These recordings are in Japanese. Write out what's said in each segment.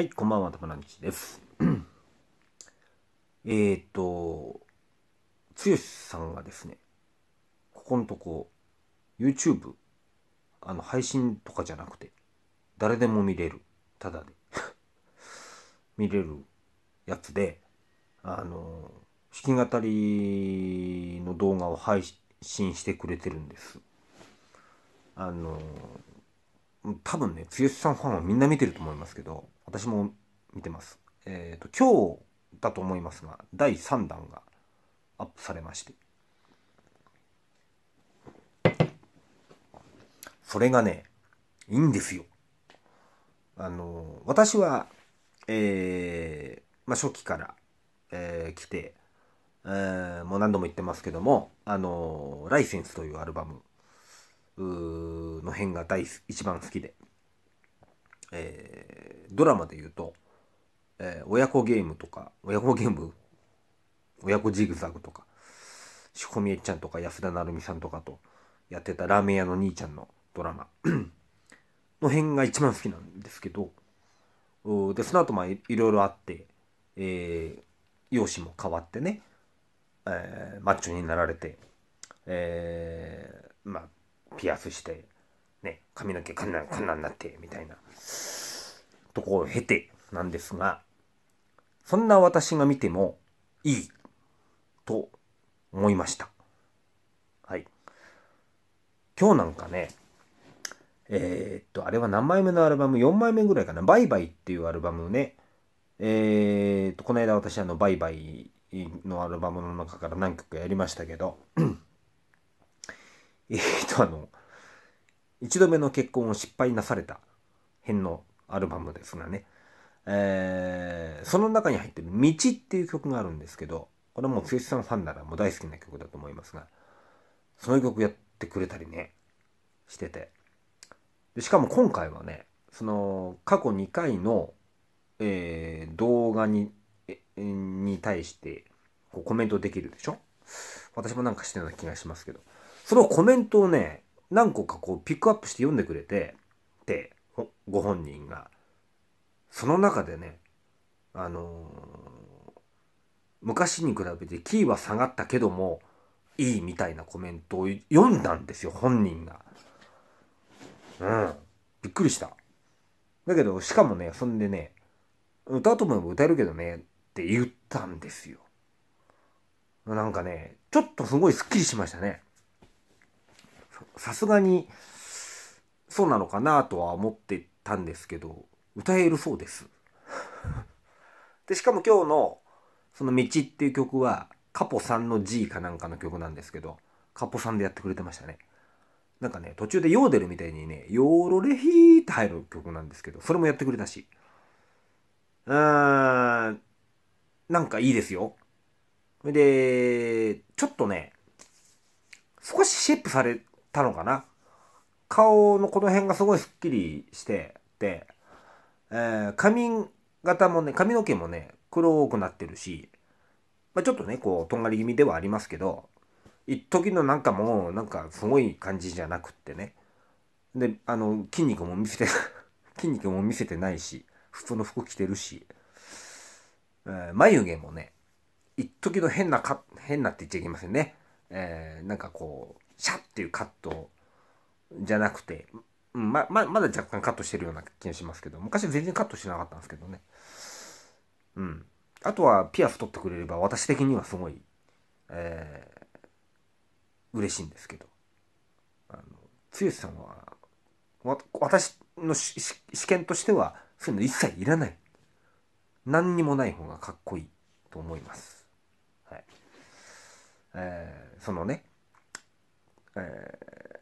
はい、こんばんは、たまなみちです。えっと、つよしさんがですね、ここのとこ、YouTube、あの、配信とかじゃなくて、誰でも見れる、ただで、見れるやつで、あの、弾き語りの動画を配信してくれてるんです。あの、多分ね、剛さんファンはみんな見てると思いますけど、私も見てます。えっ、ー、と、今日だと思いますが、第3弾がアップされまして。それがね、いいんですよ。あの、私は、えー、まあ、初期から、えー、来て、えー、もう何度も言ってますけども、あの、ライセンスというアルバムの辺が第一番好きで、えー、ドラマで言うと、えー、親子ゲームとか、親子ゲーム親子ジグザグとか、しこみえちゃんとか安田成美さんとかとやってたラーメン屋の兄ちゃんのドラマ の辺が一番好きなんですけど、で、その後まあいろいろあって、えー、容姿も変わってね、えー、マッチョになられて、えー、まあ、ピアスして、ね、髪の毛こんな、こんなんなって、みたいな、とこを経てなんですが、そんな私が見てもいい、と思いました。はい。今日なんかね、えー、っと、あれは何枚目のアルバム ?4 枚目ぐらいかな。バイバイっていうアルバムね。えー、っと、この間私あの、バイバイのアルバムの中から何曲かやりましたけど、えー、っと、あの、一度目の結婚を失敗なされた編のアルバムですがね、えー、その中に入ってる「道」っていう曲があるんですけど、これはもう剛さんファンならもう大好きな曲だと思いますが、その曲やってくれたりね、してて。でしかも今回はね、その過去2回の、えー、動画に、に対してこうコメントできるでしょ私もなんかしてるような気がしますけど。そのコメントをね、何個かこうピックアップして読んでくれて、って、ご本人が。その中でね、あのー、昔に比べてキーは下がったけども、いいみたいなコメントを読んだんですよ、本人が。うん。びっくりした。だけど、しかもね、そんでね、歌うと思えば歌えるけどね、って言ったんですよ。なんかね、ちょっとすごいスッキリしましたね。さすがにそうなのかなとは思ってたんですけど歌えるそうです でしかも今日のその「道」っていう曲はカポさんの G かなんかの曲なんですけどカポさんでやってくれてましたねなんかね途中でヨーデルみたいにね「ヨーロレヒー」って入る曲なんですけどそれもやってくれたしうーんなんかいいですよでちょっとね少しシェイプされたのかな。顔のこの辺がすごいスッキリしてて、えー、髪型もね、髪の毛もね、黒くなってるし、まあ、ちょっとね、こう、とんがり気味ではありますけど、一時のなんかもう、なんかすごい感じじゃなくってね。で、あの、筋肉も見せて 筋肉も見せてないし、普通の服着てるし、えー、眉毛もね、一時の変なか、変なって言っちゃいけませんね。えー、なんかこう、シャッっていうカットじゃなくて、ま、ま、まだ若干カットしてるような気がしますけど、昔全然カットしてなかったんですけどね。うん。あとはピアス取ってくれれば私的にはすごい、えー、嬉しいんですけど。あの、剛さんは、わ私の試験としては、そういうの一切いらない。何にもない方がかっこいいと思います。はい。えー、そのね、えー、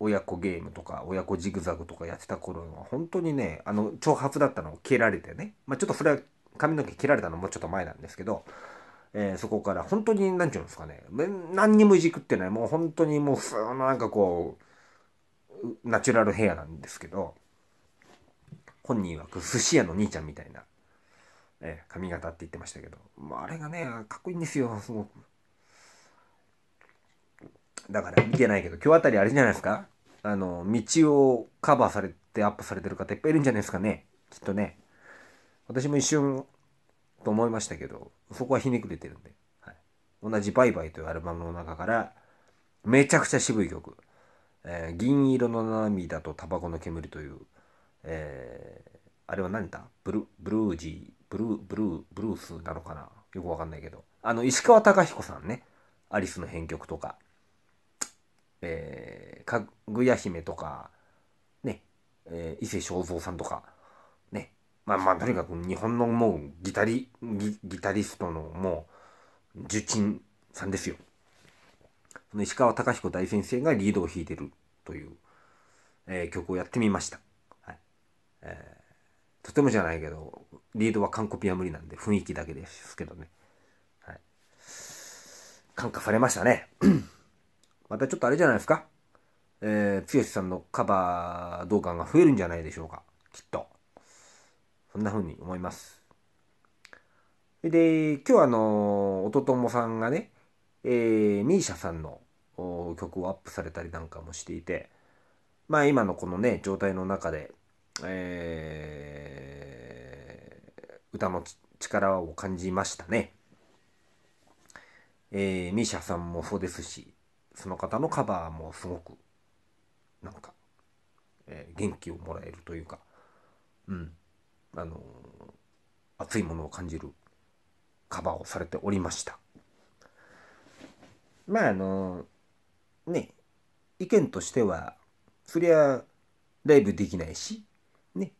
親子ゲームとか親子ジグザグとかやってた頃は本当にねあの長髪だったのを蹴られてね、まあ、ちょっとそれは髪の毛切られたのもちょっと前なんですけど、えー、そこから本当に何て言うんですかね何にもいじくってないもう本当にもう普通のなんかこうナチュラルヘアなんですけど本人は寿司屋の兄ちゃんみたいな、えー、髪型って言ってましたけど、まあ、あれがねかっこいいんですよすごく。だから見てないけど、今日あたりあれじゃないですかあの、道をカバーされてアップされてる方いっぱいいるんじゃないですかね。きっとね。私も一瞬と思いましたけど、そこはひねくれてるんで。はい、同じバイバイというアルバムの中から、めちゃくちゃ渋い曲。えー、銀色の涙とタバコの煙という、えー、あれは何だブル、ブルージー、ブルー、ブルー、ブルースなのかなよくわかんないけど。あの、石川隆彦さんね。アリスの編曲とか。えー、かぐや姫とか、ね、えー、伊勢正蔵さんとか、ね、まあまあ、とにかく日本のもうギタリ、ギギタリストのもう、受鎮さんですよ。その石川隆彦大先生がリードを弾いてるという、えー、曲をやってみました。はいえー、とてもじゃないけど、リードはンコピは無理なんで、雰囲気だけですけどね。はい。感化されましたね。またちょっとあれじゃないですか。えー、剛さんのカバー動画が増えるんじゃないでしょうか。きっと。そんな風に思います。で、今日あの、おとともさんがね、えー、ミーシャさんの曲をアップされたりなんかもしていて、まあ今のこのね、状態の中で、えー、歌の力を感じましたね。えー、ミーシャさんもそうですし、その方のカバーもすごくなんか、えー、元気をもらえるというか、うん、あのー、熱いものを感じるカバーをされておりました。まああのー、ね意見としてはそりゃライブできないしね、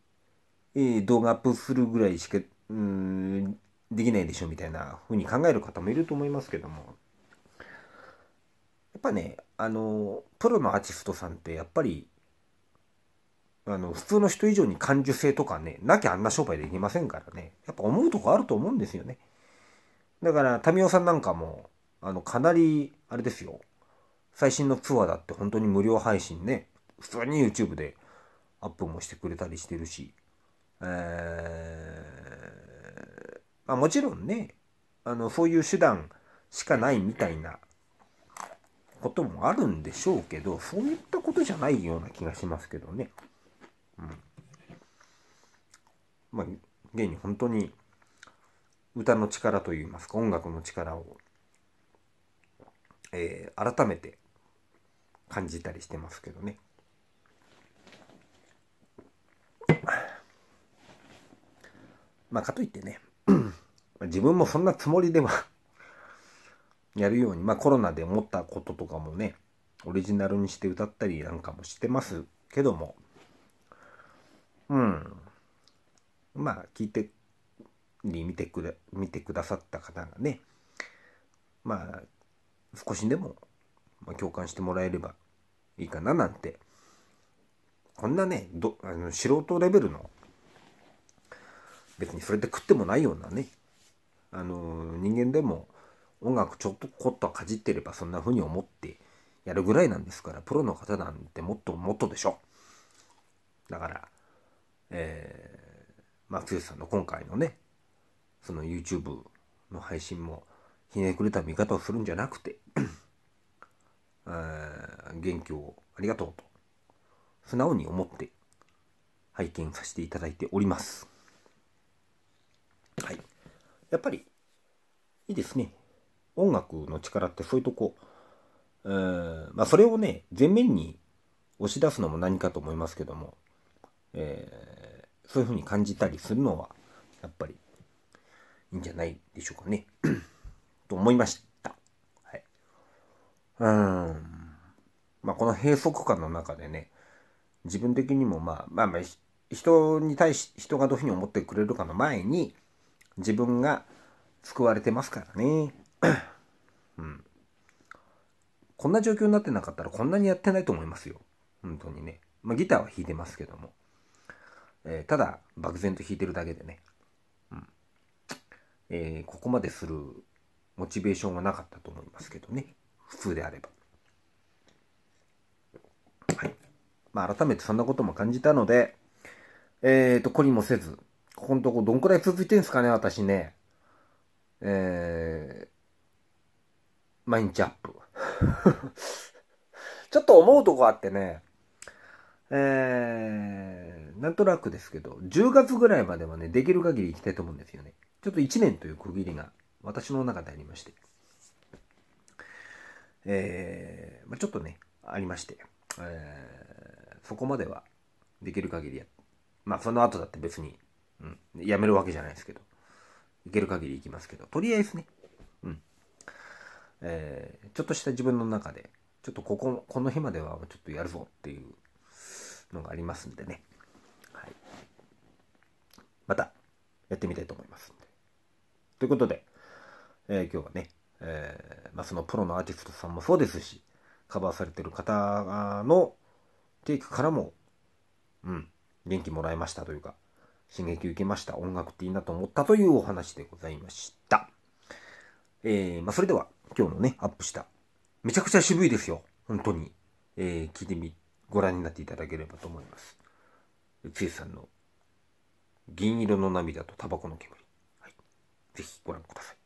えー、動画アップするぐらいしかうんできないでしょみたいな風に考える方もいると思いますけどもぱねあのプロのアーティストさんってやっぱりあの普通の人以上に感受性とかねなきゃあんな商売できませんからねやっぱ思うとこあると思うんですよねだから民生さんなんかもあのかなりあれですよ最新のツアーだって本当に無料配信ね普通に YouTube でアップもしてくれたりしてるしえー、まあ、もちろんねあのそういう手段しかないみたいなこともあるんでしょうけど、そういったことじゃないような気がしますけどね。うん。まあ、現に本当に歌の力といいますか、音楽の力を、えー、改めて感じたりしてますけどね。まあ、かといってね、自分もそんなつもりではやるように、まあコロナで思ったこととかもね、オリジナルにして歌ったりなんかもしてますけども、うん。まあ、聞いて、に見てくれ、見てくださった方がね、まあ、少しでも、ま共感してもらえればいいかななんて、こんなね、どあの素人レベルの、別にそれで食ってもないようなね、あの人間でも、音楽ちょっとこっとかじってればそんな風に思ってやるぐらいなんですから、プロの方なんてもっともっとでしょ。だから、えー、まあ、さんの今回のね、その YouTube の配信も、ひねくれた見方をするんじゃなくて 元気をありがとうと、素直に思って拝見させていただいております。はい。やっぱり、いいですね。音楽の力ってそういうとこ、えーまあ、それをね、前面に押し出すのも何かと思いますけども、えー、そういうふうに感じたりするのは、やっぱりいいんじゃないでしょうかね。と思いました。はい。うん。まあ、この閉塞感の中でね、自分的にもまあ、まあまあ、人に対し、人がどういうふうに思ってくれるかの前に、自分が救われてますからね。うん。こんな状況になってなかったらこんなにやってないと思いますよ。本当にね。まあギターは弾いてますけども。えー、ただ、漠然と弾いてるだけでね。うん。えー、ここまでするモチベーションはなかったと思いますけどね。普通であれば。はい。まあ改めてそんなことも感じたので、えっ、ー、と、懲りもせず、ここのとこどんくらい続いてんですかね、私ね。え毎日アップ。ちょっと思うとこあってね、えー、なんとなくですけど、10月ぐらいまではね、できる限り行きたいと思うんですよね。ちょっと1年という区切りが私の中でありまして。えー、まあ、ちょっとね、ありまして、えー、そこまではできる限りや、まあその後だって別に、うん、やめるわけじゃないですけど、いける限り行きますけど、とりあえずね、えー、ちょっとした自分の中で、ちょっとここ、この日まではちょっとやるぞっていうのがありますんでね。はい。また、やってみたいと思いますということで、えー、今日はね、えー、まあ、そのプロのアーティストさんもそうですし、カバーされてる方のテイクからも、うん、元気もらいましたというか、刺激受けました。音楽っていいなと思ったというお話でございました。えー、まあ、それでは、今日のね、アップした。めちゃくちゃ渋いですよ。本当に。えー、聞いてみ、ご覧になっていただければと思います。つえさんの、銀色の涙とタバコの煙。はい。ぜひご覧ください。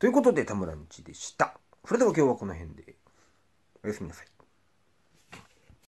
ということで、田村道でした。それでは今日はこの辺で。おやすみなさい。